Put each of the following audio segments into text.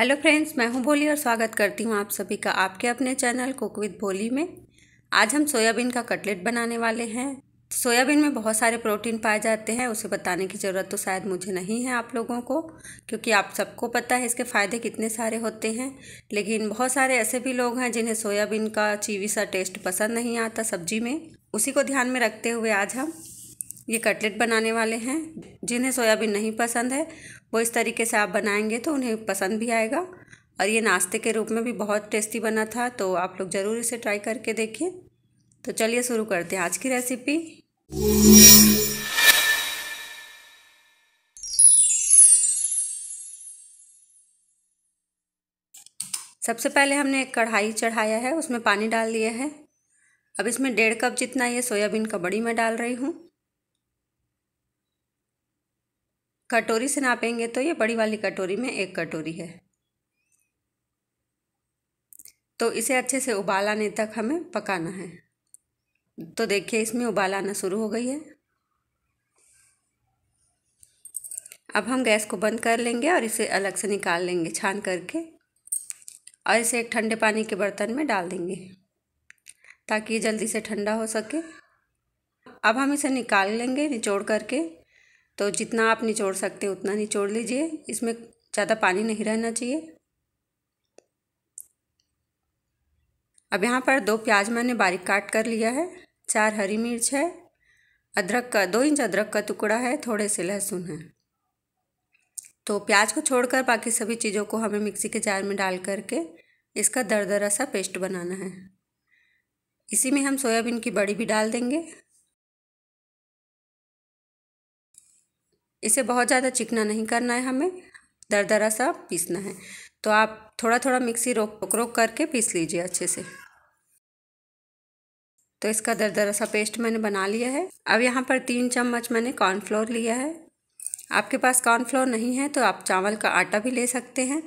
hello friends मैं हूं भोली और स्वागत करती हूं आप सभी का आपके अपने चैनल कुक विद भोली में आज हम सोयाबीन का कटलेट बनाने वाले हैं सोयाबीन में बहुत सारे प्रोटीन पाए जाते हैं उसे बताने की ज़रूरत तो शायद मुझे नहीं है आप लोगों को क्योंकि आप सबको पता है इसके फ़ायदे कितने सारे होते हैं लेकिन बहुत सारे ऐसे भी लोग हैं जिन्हें सोयाबीन का चीवी सा टेस्ट पसंद नहीं आता सब्जी में उसी को ध्यान में रखते हुए आज हम ये कटलेट बनाने वाले हैं जिन्हें सोयाबीन नहीं पसंद है वो इस तरीके से आप बनाएंगे तो उन्हें पसंद भी आएगा और ये नाश्ते के रूप में भी बहुत टेस्टी बना था तो आप लोग ज़रूर इसे ट्राई करके देखिए तो चलिए शुरू करते हैं आज की रेसिपी सबसे पहले हमने एक कढ़ाई चढ़ाया है उसमें पानी डाल दिया है अब इसमें डेढ़ कप जितना ये सोयाबीन का बड़ी मैं डाल रही हूँ कटोरी से नापेंगे तो ये बड़ी वाली कटोरी में एक कटोरी है तो इसे अच्छे से उबाल आने तक हमें पकाना है तो देखिए इसमें उबाल आना शुरू हो गई है अब हम गैस को बंद कर लेंगे और इसे अलग से निकाल लेंगे छान करके और इसे एक ठंडे पानी के बर्तन में डाल देंगे ताकि ये जल्दी से ठंडा हो सके अब हम इसे निकाल लेंगे निचोड़ करके तो जितना आप निचोड़ सकते हो उतना निचोड़ लीजिए इसमें ज़्यादा पानी नहीं रहना चाहिए अब यहाँ पर दो प्याज मैंने बारीक काट कर लिया है चार हरी मिर्च है अदरक का दो इंच अदरक का टुकड़ा है थोड़े से लहसुन है तो प्याज को छोड़कर बाकी सभी चीज़ों को हमें मिक्सी के जार में डाल करके इसका दरदरा सा पेस्ट बनाना है इसी में हम सोयाबीन की बड़ी भी डाल देंगे इसे बहुत ज़्यादा चिकना नहीं करना है हमें दरदरा सा पीसना है तो आप थोड़ा थोड़ा मिक्सी रोक रोक करके पीस लीजिए अच्छे से तो इसका दरदरा सा पेस्ट मैंने बना लिया है अब यहाँ पर तीन चम्मच मैंने कॉर्नफ्लोर लिया है आपके पास कॉर्नफ्लोर नहीं है तो आप चावल का आटा भी ले सकते हैं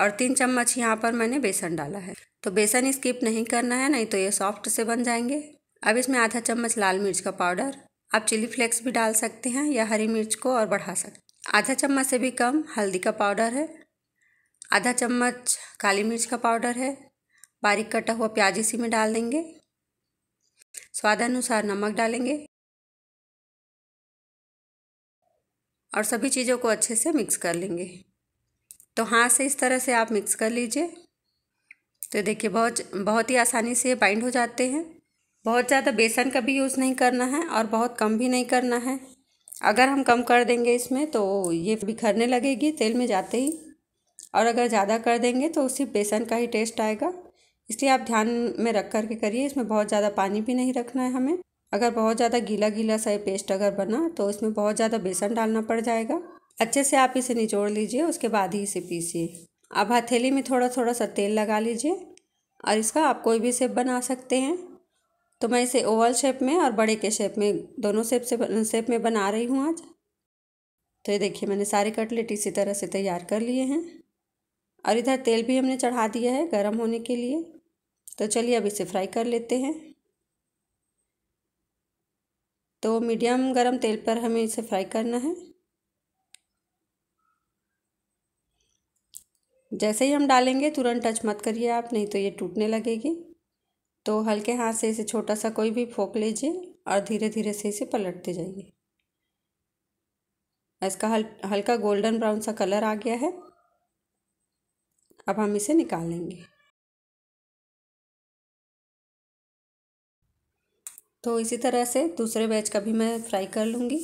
और तीन चम्मच यहाँ पर मैंने बेसन डाला है तो बेसन स्किप नहीं करना है नहीं तो ये सॉफ्ट से बन जाएंगे अब इसमें आधा चम्मच लाल मिर्च का पाउडर आप चिली फ्लेक्स भी डाल सकते हैं या हरी मिर्च को और बढ़ा सकते आधा चम्मच से भी कम हल्दी का पाउडर है आधा चम्मच काली मिर्च का पाउडर है बारीक कटा हुआ प्याज इसी में डाल देंगे स्वादानुसार नमक डालेंगे और सभी चीज़ों को अच्छे से मिक्स कर लेंगे तो हाथ से इस तरह से आप मिक्स कर लीजिए तो देखिए बहुत बहुत ही आसानी से बाइंड हो जाते हैं बहुत ज़्यादा बेसन का भी यूज़ नहीं करना है और बहुत कम भी नहीं करना है अगर हम कम कर देंगे इसमें तो ये बिखरने लगेगी तेल में जाते ही और अगर ज़्यादा कर देंगे तो सिर्फ बेसन का ही टेस्ट आएगा इसलिए आप ध्यान में रख कर के करिए इसमें बहुत ज़्यादा पानी भी नहीं रखना है हमें अगर बहुत ज़्यादा गीला गीला सा पेस्ट अगर बना तो इसमें बहुत ज़्यादा बेसन डालना पड़ जाएगा अच्छे से आप इसे निचोड़ लीजिए उसके बाद ही इसे पीसिए अब हथेली में थोड़ा थोड़ा सा तेल लगा लीजिए और इसका आप कोई भी सेप बना सकते हैं तो मैं इसे ओवल शेप में और बड़े के शेप में दोनों शेप से शेप में बना रही हूँ आज तो ये देखिए मैंने सारे कटलेट इसी तरह से तैयार कर लिए हैं और इधर तेल भी हमने चढ़ा दिया है गर्म होने के लिए तो चलिए अब इसे फ्राई कर लेते हैं तो मीडियम गरम तेल पर हमें इसे फ्राई करना है जैसे ही हम डालेंगे तुरंत टच मत करिए आप नहीं तो ये टूटने लगेगी तो हल्के हाथ से इसे छोटा सा कोई भी फोक लीजिए और धीरे धीरे से इसे पलटते जाइए इसका हल हल्का गोल्डन ब्राउन सा कलर आ गया है अब हम इसे निकाल लेंगे तो इसी तरह से दूसरे बैच का भी मैं फ्राई कर लूँगी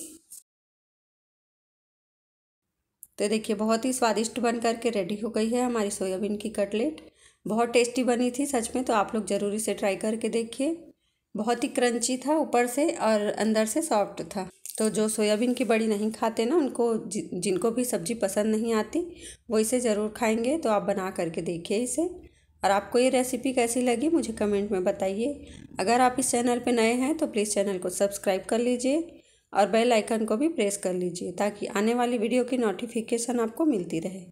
तो देखिए बहुत ही स्वादिष्ट बन करके रेडी हो गई है हमारी सोयाबीन की कटलेट बहुत टेस्टी बनी थी सच में तो आप लोग ज़रूर इसे ट्राई करके देखिए बहुत ही क्रंची था ऊपर से और अंदर से सॉफ्ट था तो जो सोयाबीन की बड़ी नहीं खाते ना उनको जि, जिनको भी सब्ज़ी पसंद नहीं आती वो इसे ज़रूर खाएंगे तो आप बना करके देखिए इसे और आपको ये रेसिपी कैसी लगी मुझे कमेंट में बताइए अगर आप इस चैनल पर नए हैं तो प्लीज़ चैनल को सब्सक्राइब कर लीजिए और बेल आइकन को भी प्रेस कर लीजिए ताकि आने वाली वीडियो की नोटिफिकेशन आपको मिलती रहे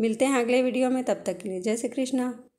मिलते हैं अगले वीडियो में तब तक के लिए जय श्री कृष्णा